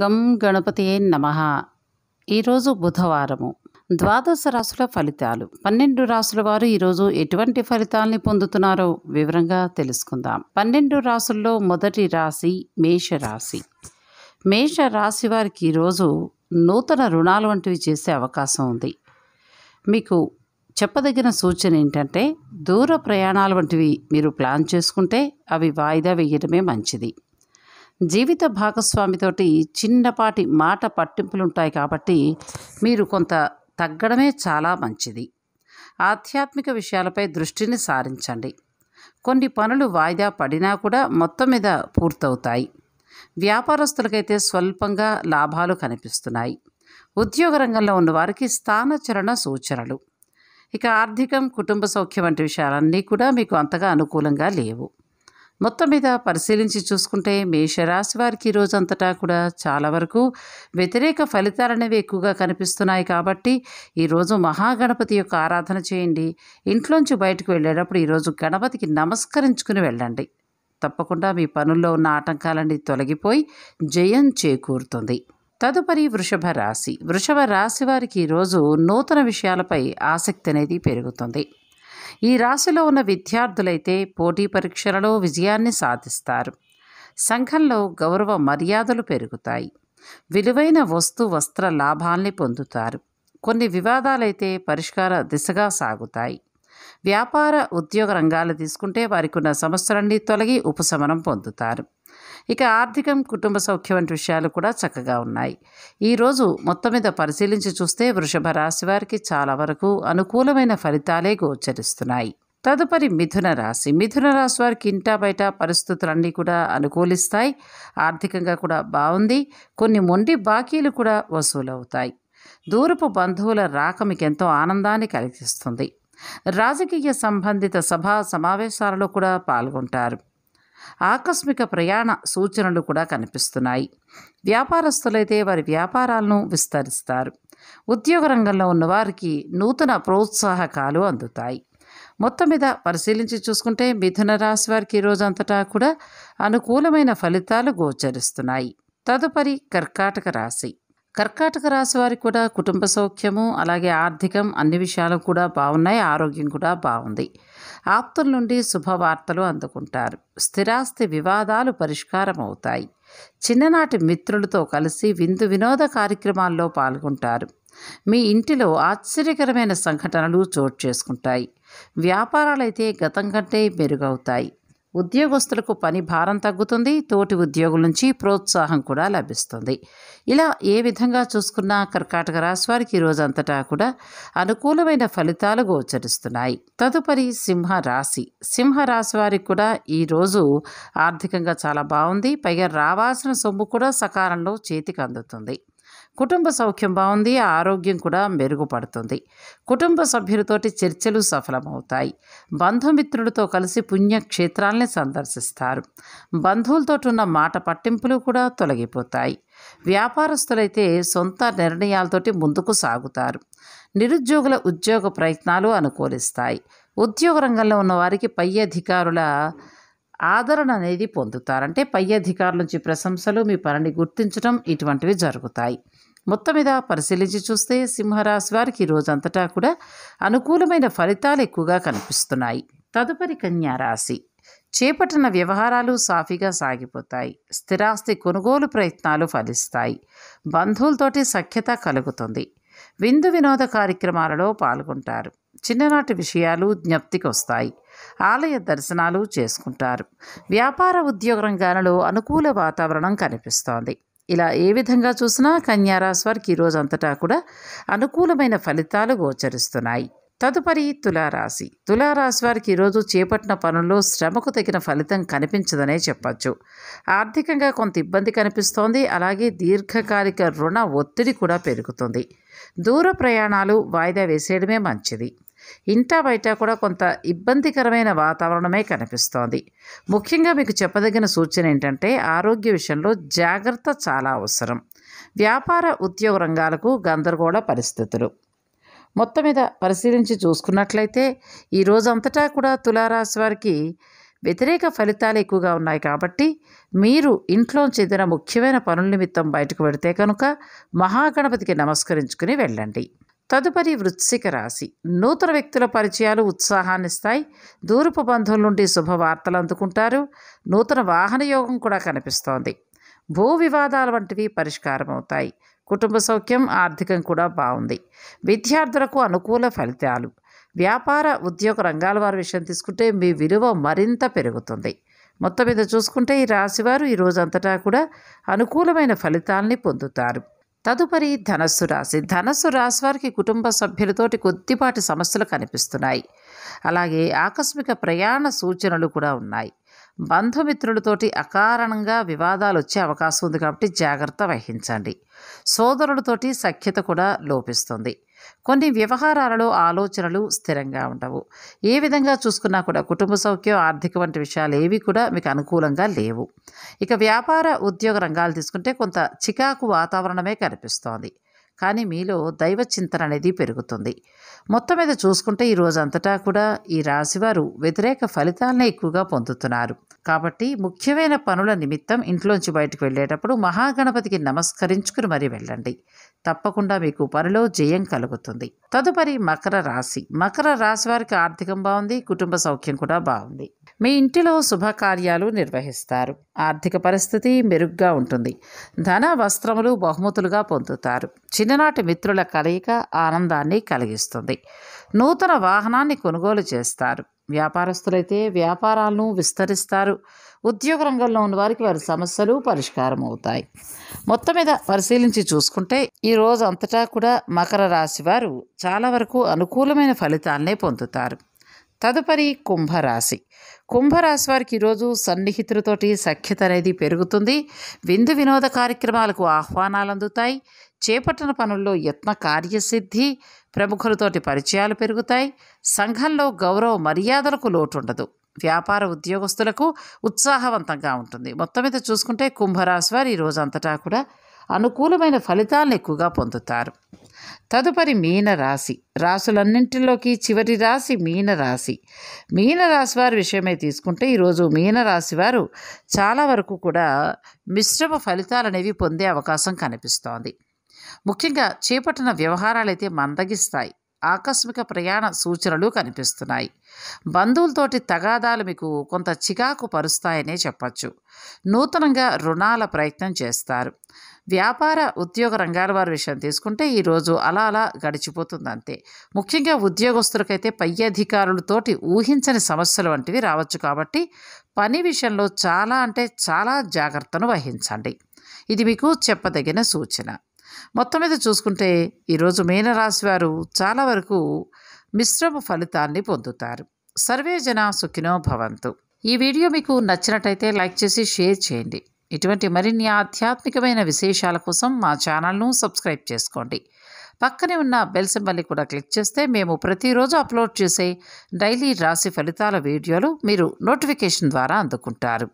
గం గణపతియే నమ ఈరోజు బుధవారము ద్వాదశ రాశుల ఫలితాలు పన్నెండు రాశుల వారు ఈరోజు ఎటువంటి ఫలితాలని పొందుతున్నారో వివరంగా తెలుసుకుందాం పన్నెండు రాశుల్లో మొదటి రాశి మేషరాశి మేషరాశి వారికి ఈరోజు నూతన రుణాలు వంటివి చేసే అవకాశం ఉంది మీకు చెప్పదగిన సూచన ఏంటంటే దూర ప్రయాణాలు వంటివి మీరు ప్లాన్ చేసుకుంటే అవి వాయిదా వేయడమే మంచిది జీవిత భాగస్వామితోటి చిన్నపాటి మాట పట్టింపులు ఉంటాయి కాబట్టి మీరు కొంత తగ్గడమే చాలా మంచిది ఆధ్యాత్మిక విషయాలపై దృష్టిని సారించండి కొన్ని పనులు వాయిదా పడినా కూడా మొత్తం మీద పూర్తవుతాయి వ్యాపారస్తులకైతే స్వల్పంగా లాభాలు కనిపిస్తున్నాయి ఉద్యోగ రంగంలో ఉన్నవారికి స్థానచరణ సూచనలు ఇక ఆర్థికం కుటుంబ సౌఖ్యం వంటి విషయాలన్నీ కూడా మీకు అంతగా అనుకూలంగా లేవు మొత్తం మీద పరిశీలించి చూసుకుంటే మేషరాశి వారికి రోజంతటా కూడా చాలా వరకు వ్యతిరేక ఫలితాలు అనేవి ఎక్కువగా కనిపిస్తున్నాయి కాబట్టి ఈరోజు మహాగణపతి యొక్క ఆరాధన చేయండి ఇంట్లోంచి బయటకు వెళ్ళేటప్పుడు ఈరోజు గణపతికి నమస్కరించుకుని వెళ్ళండి తప్పకుండా మీ పనుల్లో ఉన్న ఆటంకాలన్నీ తొలగిపోయి జయం చేకూరుతుంది తదుపరి వృషభ రాశి వృషభ రాశి వారికి ఈరోజు నూతన విషయాలపై ఆసక్తి అనేది పెరుగుతుంది ఈ రాశిలో ఉన్న విద్యార్థులైతే పోటీ పరీక్షలలో విజయాన్ని సాధిస్తారు సంఘంలో గౌరవ మర్యాదలు పెరుగుతాయి విలువైన వస్తు వస్త్ర లాభాల్ని పొందుతారు కొన్ని వివాదాలైతే పరిష్కార దిశగా సాగుతాయి వ్యాపార ఉద్యోగ రంగాలు తీసుకుంటే వారికి ఉన్న సమస్యలన్నీ తొలగి ఉపశమనం పొందుతారు ఇక ఆర్థికం కుటుంబ సౌఖ్యం వంటి విషయాలు కూడా చక్కగా ఉన్నాయి ఈరోజు మొత్తం మీద పరిశీలించి చూస్తే వృషభ రాశి వారికి చాలా వరకు అనుకూలమైన ఫలితాలే గోచరిస్తున్నాయి తదుపరి మిథున రాశి మిథున రాశి వారికి ఇంటా బయట పరిస్థితులన్నీ కూడా అనుకూలిస్తాయి ఆర్థికంగా కూడా బాగుంది కొన్ని మొండి బాకీలు కూడా వసూలవుతాయి దూరపు బంధువుల రాక మీకు ఎంతో ఆనందాన్ని కలిగిస్తుంది రాజకీయ సంబంధిత సభా సమావేశాలలో కూడా పాల్గొంటారు ఆకస్మిక ప్రయాణ సూచనలు కూడా కనిపిస్తున్నాయి వ్యాపారస్తులైతే వారి వ్యాపారాలను విస్తరిస్తారు ఉద్యోగ రంగంలో ఉన్నవారికి నూతన ప్రోత్సాహకాలు అందుతాయి మొత్తం మీద పరిశీలించి చూసుకుంటే మిథున రాశి వారికి ఈరోజు అంతటా కూడా అనుకూలమైన ఫలితాలు గోచరిస్తున్నాయి తదుపరి కర్కాటక రాశి కర్కాటక రాశి వారికి కూడా కుటుంబ సౌఖ్యము అలాగే ఆర్థికం అన్ని విషయాలు కూడా బాగున్నాయి ఆరోగ్యం కూడా బాగుంది ఆప్తుల నుండి శుభవార్తలు అందుకుంటారు స్థిరాస్తి వివాదాలు పరిష్కారం అవుతాయి చిన్ననాటి మిత్రులతో కలిసి విందు వినోద కార్యక్రమాల్లో పాల్గొంటారు మీ ఇంటిలో ఆశ్చర్యకరమైన సంఘటనలు చోటు చేసుకుంటాయి వ్యాపారాలైతే గతం కంటే మెరుగవుతాయి ఉద్యోగస్తులకు పని భారం తగ్గుతుంది తోటి ఉద్యోగుల నుంచి ప్రోత్సాహం కూడా లభిస్తుంది ఇలా ఏ విధంగా చూసుకున్నా కర్కాటక రాశివారికి రోజు అంతటా కూడా అనుకూలమైన ఫలితాలు గోచరిస్తున్నాయి తదుపరి సింహ రాశి సింహ రాశి వారికి కూడా ఈరోజు ఆర్థికంగా చాలా బాగుంది పైగా రావాల్సిన సొమ్ము కూడా సకాలంలో చేతికి అందుతుంది కుటుంబ సౌఖ్యం బాగుంది ఆరోగ్యం కూడా మెరుగుపడుతుంది కుటుంబ సభ్యులతోటి చర్చలు సఫలమవుతాయి బంధుమిత్రులతో కలిసి పుణ్యక్షేత్రాల్ని సందర్శిస్తారు బంధువులతో ఉన్న మాట పట్టింపులు కూడా తొలగిపోతాయి వ్యాపారస్తులైతే సొంత నిర్ణయాలతోటి ముందుకు సాగుతారు నిరుద్యోగుల ఉద్యోగ ప్రయత్నాలు అనుకూలిస్తాయి ఉద్యోగ రంగంలో ఉన్న వారికి పై అధికారుల ఆదరణ అనేది పొందుతారంటే పై అధికారుల నుంచి ప్రశంసలు మీ పనిని గుర్తించడం ఇటువంటివి జరుగుతాయి మొత్తం మీద పరిశీలించి చూస్తే సింహరాశి వారికి రోజంతటా కూడా అనుకూలమైన ఫలితాలు ఎక్కువగా కనిపిస్తున్నాయి తదుపరి కన్యారాశి చేపట్టిన వ్యవహారాలు సాఫీగా సాగిపోతాయి స్థిరాస్తి కొనుగోలు ప్రయత్నాలు ఫలిస్తాయి బంధువులతోటి సఖ్యత కలుగుతుంది విందు వినోద కార్యక్రమాలలో పాల్గొంటారు చిన్ననాటి విషయాలు జ్ఞప్తికి వస్తాయి ఆలయ దర్శనాలు చేసుకుంటారు వ్యాపార ఉద్యోగ రంగాలలో అనుకూల వాతావరణం కనిపిస్తోంది ఇలా ఏ విధంగా చూసినా కన్యారాశివారికి ఈరోజు అంతటా కూడా అనుకూలమైన ఫలితాలు గోచరిస్తున్నాయి తదుపరి తులారాశి తులారాశి వారికి ఈరోజు చేపట్టిన పనుల్లో శ్రమకు తగిన ఫలితం కనిపించదనే చెప్పచ్చు ఆర్థికంగా కొంత ఇబ్బంది కనిపిస్తోంది అలాగే దీర్ఘకాలిక రుణ ఒత్తిడి కూడా పెరుగుతుంది దూర ప్రయాణాలు వాయిదా వేసేయడమే మంచిది ఇంటా బయట కూడా కొంత ఇబ్బందికరమైన వాతావరణమే కనిపిస్తోంది ముఖ్యంగా మీకు చెప్పదగిన సూచన ఏంటంటే ఆరోగ్య విషయంలో జాగ్రత్త చాలా అవసరం వ్యాపార ఉద్యోగ రంగాలకు గందరగోళ పరిస్థితులు మొత్తం మీద పరిశీలించి చూసుకున్నట్లయితే ఈ రోజంతటా కూడా తులారాశి వారికి వ్యతిరేక ఫలితాలు ఎక్కువగా ఉన్నాయి కాబట్టి మీరు ఇంట్లోంచి చెందిన ముఖ్యమైన పనుల నిమిత్తం బయటకు పెడితే కనుక మహాగణపతికి నమస్కరించుకుని వెళ్ళండి తదుపరి వృత్సిక రాశి నూతన వ్యక్తుల పరిచయాలు ఉత్సాహాన్నిస్తాయి దూరపు బంధువుల నుండి శుభవార్తలు అందుకుంటారు నూతన వాహన యోగం కూడా కనిపిస్తోంది భూ వివాదాలు వంటివి పరిష్కారం అవుతాయి కుటుంబ సౌఖ్యం ఆర్థికం కూడా బాగుంది విద్యార్థులకు అనుకూల ఫలితాలు వ్యాపార ఉద్యోగ రంగాల వారి విషయం తీసుకుంటే మీ విలువ మరింత పెరుగుతుంది మొత్తం మీద చూసుకుంటే ఈ రాశివారు ఈ అంతటా కూడా అనుకూలమైన ఫలితాలని పొందుతారు తదుపరి ధనస్సు రాశి ధనస్సు రాశి వారికి కుటుంబ సభ్యులతోటి కొద్దిపాటి సమస్యలు కనిపిస్తున్నాయి అలాగే ఆకస్మిక ప్రయాణ సూచనలు కూడా ఉన్నాయి బంధుమిత్రులతోటి అకారణంగా వివాదాలు వచ్చే అవకాశం ఉంది కాబట్టి జాగ్రత్త వహించండి సోదరులతోటి సఖ్యత కూడా లోపిస్తుంది కొన్ని వ్యవహారాలలో ఆలోచనలు స్థిరంగా ఉండవు ఏ విధంగా చూసుకున్నా కూడా కుటుంబ సౌఖ్యం ఆర్థిక వంటి విషయాలు ఏవి కూడా మీకు అనుకూలంగా లేవు ఇక వ్యాపార ఉద్యోగ రంగాలు తీసుకుంటే కొంత చికాకు వాతావరణమే కనిపిస్తోంది కానీ మీలో దైవ చింతన అనేది పెరుగుతుంది మొత్తం మీద చూసుకుంటే ఈ అంతటా కూడా ఈ రాశివారు వ్యతిరేక ఫలితాలనే ఎక్కువగా పొందుతున్నారు కాబట్టి ముఖ్యమైన పనుల నిమిత్తం ఇంట్లోంచి బయటకు వెళ్ళేటప్పుడు మహాగణపతికి నమస్కరించుకుని మరీ వెళ్ళండి తప్పకుండా మీకు పనిలో జయం కలుగుతుంది తదుపరి మకర రాశి మకర రాశి వారికి ఆర్థికం బాగుంది కుటుంబ సౌఖ్యం కూడా బాగుంది మీ ఇంటిలో శుభకార్యాలు నిర్వహిస్తారు ఆర్థిక పరిస్థితి మెరుగ్గా ఉంటుంది ధన వస్త్రములు బహుమతులుగా పొందుతారు చిన్న చిన్ననాటి మిత్రుల కలయిక ఆనందాన్ని కలిగిస్తుంది నూతన వాహనాన్ని కొనుగోలు చేస్తారు వ్యాపారస్తులైతే వ్యాపారాలను విస్తరిస్తారు ఉద్యోగ రంగంలో ఉన్న వారికి వారి సమస్యలు పరిష్కారం అవుతాయి మొత్తం మీద పరిశీలించి చూసుకుంటే ఈ రోజు అంతటా కూడా మకర రాశి వారు చాలా వరకు అనుకూలమైన ఫలితాలనే పొందుతారు తదుపరి కుంభరాశి కుంభరాశి వారికి ఈరోజు సన్నిహితులతోటి సఖ్యత అనేది పెరుగుతుంది విందు వినోద కార్యక్రమాలకు ఆహ్వానాలు అందుతాయి చేపట్టిన పనుల్లో యత్న కార్యసిద్ధి ప్రముఖులతోటి పరిచయాలు పెరుగుతాయి సంఘంలో గౌరవ మర్యాదలకు లోటుండదు వ్యాపార ఉద్యోగస్తులకు ఉత్సాహవంతంగా ఉంటుంది మొత్తం మీద చూసుకుంటే కుంభరాశి వారు ఈ అంతటా కూడా అనుకూలమైన ఫలితాలను ఎక్కువగా పొందుతారు తదుపరి మీనరాశి రాశులన్నింటిలోకి చివరి రాశి మీనరాశి మీనరాశి వారి విషయమే తీసుకుంటే ఈరోజు మీనరాశి వారు చాలా వరకు కూడా మిశ్రమ ఫలితాలు అనేవి పొందే అవకాశం కనిపిస్తోంది ముఖ్యంగా చేపట్టిన వ్యవహారాలైతే మందగిస్తాయి ఆకస్మిక ప్రయాణ సూచనలు కనిపిస్తున్నాయి బంధువులతోటి తగాదాలు మీకు కొంత చికాకు పరుస్తాయనే చెప్పచ్చు నూతనంగా రుణాల ప్రయత్నం చేస్తారు వ్యాపార ఉద్యోగ రంగాల వారి విషయం తీసుకుంటే ఈరోజు అలా అలా గడిచిపోతుంది అంతే ముఖ్యంగా ఉద్యోగస్తులకైతే పై అధికారులతోటి ఊహించని సమస్యలు వంటివి రావచ్చు కాబట్టి పని విషయంలో చాలా అంటే చాలా జాగ్రత్తను వహించండి ఇది మీకు చెప్పదగిన సూచన మొత్తం మీద చూసుకుంటే ఈరోజు మీనరాశి వారు చాలా వరకు మిశ్రమ ఫలితాన్ని పొందుతారు సర్వే జన సుఖినో భవంతు ఈ వీడియో మీకు నచ్చినట్టయితే లైక్ చేసి షేర్ చేయండి ఇటువంటి మరిన్ని ఆధ్యాత్మికమైన విశేషాల కోసం మా ఛానల్ను సబ్స్క్రైబ్ చేసుకోండి పక్కనే ఉన్న బెల్ సింబల్ని కూడా క్లిక్ చేస్తే మేము ప్రతిరోజు అప్లోడ్ చేసే డైలీ రాశి ఫలితాల వీడియోలు మీరు నోటిఫికేషన్ ద్వారా అందుకుంటారు